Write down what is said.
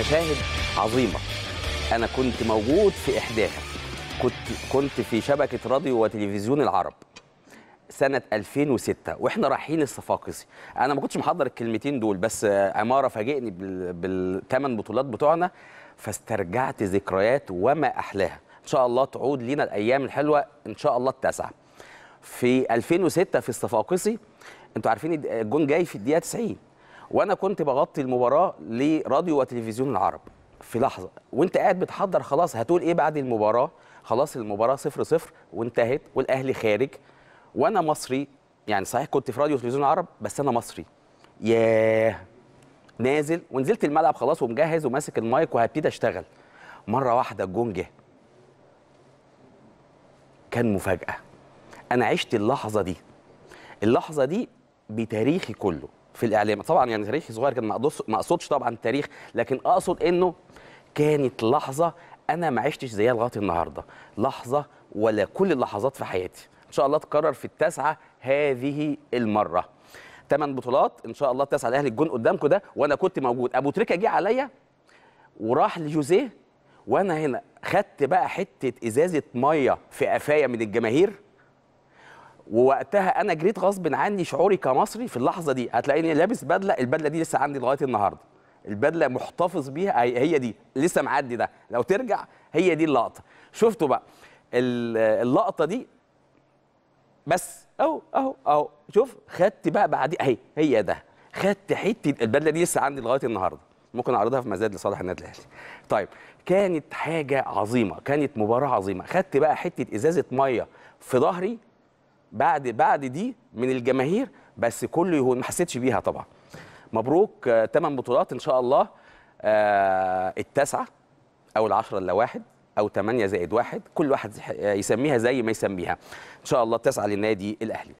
مشاهد عظيمه انا كنت موجود في احداها كنت كنت في شبكه راديو وتلفزيون العرب سنه 2006 واحنا رايحين الصفاقسي انا ما كنتش محضر الكلمتين دول بس عماره فاجئني بالثمان بطولات بتوعنا فاسترجعت ذكريات وما احلاها ان شاء الله تعود لينا الايام الحلوه ان شاء الله التاسعه في 2006 في الصفاقسي انتوا عارفين الجون جاي في الدقيقه 90 وانا كنت بغطي المباراه لراديو وتلفزيون العرب في لحظه وانت قاعد بتحضر خلاص هتقول ايه بعد المباراه خلاص المباراه صفر صفر وانتهت والاهلي خارج وانا مصري يعني صحيح كنت في راديو وتلفزيون العرب بس انا مصري ياه نازل ونزلت الملعب خلاص ومجهز وماسك المايك وهبتدي اشتغل مره واحده الجون جه كان مفاجاه انا عشت اللحظه دي اللحظه دي بتاريخي كله في الاعلام طبعا يعني تاريخي صغير كان ما اقصدش طبعا تاريخ لكن اقصد انه كانت لحظه انا ما عشتش زيها لغايه النهارده لحظه ولا كل اللحظات في حياتي ان شاء الله تكرر في التاسعه هذه المره ثمان بطولات ان شاء الله التاسعه الاهلي الجون قدامكم ده وانا كنت موجود ابو تريكه جه عليا وراح لجوزيه وانا هنا خدت بقى حته ازازه ميه في قفايا من الجماهير ووقتها انا جريت غصب عني شعوري كمصري في اللحظه دي هتلاقيني لابس بدله البدله دي لسه عندي لغايه النهارده البدله محتفظ بيها هي دي لسه معدي ده لو ترجع هي دي اللقطه شفتوا بقى اللقطه دي بس اهو اهو اهو شوف خدت بقى بعدين اهي هي ده خدت حته البدله دي لسه عندي لغايه النهارده ممكن اعرضها في مزاد لصالح النادي الاهلي طيب كانت حاجه عظيمه كانت مباراه عظيمه خدت بقى حته ازازه ميه في ظهري بعد بعد دي من الجماهير بس كله يهون ما حسيتش بيها طبعا مبروك ثمان آه، بطولات ان شاء الله آه، التاسعه او العشره الا واحد او ثمانيه زائد واحد كل واحد يسميها زي ما يسميها ان شاء الله التاسعه للنادي الاهلي